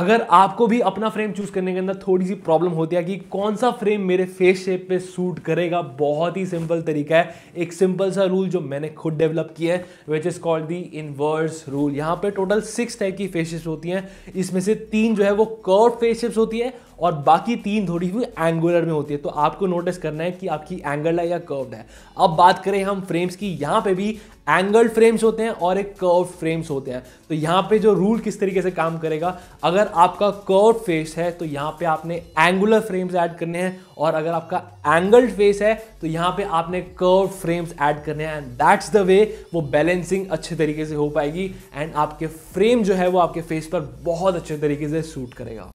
अगर आपको भी अपना फ्रेम चूज करने के अंदर थोड़ी सी प्रॉब्लम होती है कि कौन सा फ्रेम मेरे फेस शेप पे सूट करेगा बहुत ही सिंपल तरीका है एक सिंपल सा रूल जो मैंने खुद डेवलप किया है which is called the inverse rule यहाँ पे टोटल सिक्स टाइप की फेस शेप्स होती हैं इसमें से तीन जो है वो कर्व फेस शेप्स होती है और बाकी तीन थोड़ी हुई एंगुलर में होती है तो आपको नोटिस करना है कि आपकी एंगल है या कर्व्ड है अब बात करें हम फ्रेम्स की यहाँ पे भी एंगल्ड फ्रेम्स होते हैं और एक कर्व फ्रेम्स होते हैं तो यहाँ पे जो रूल किस तरीके से काम करेगा अगर आपका कर्व फेस है तो यहाँ पे आपने एंगुलर फ्रेम्स ऐड करने हैं और अगर आपका एंगल्ड फेस है तो यहाँ पे आपने कर्व फ्रेम्स ऐड करने हैं एंड दैट्स द वे वो बैलेंसिंग अच्छे तरीके से हो पाएगी एंड आपके फ्रेम जो है वो आपके फेस पर बहुत अच्छे तरीके से सूट करेगा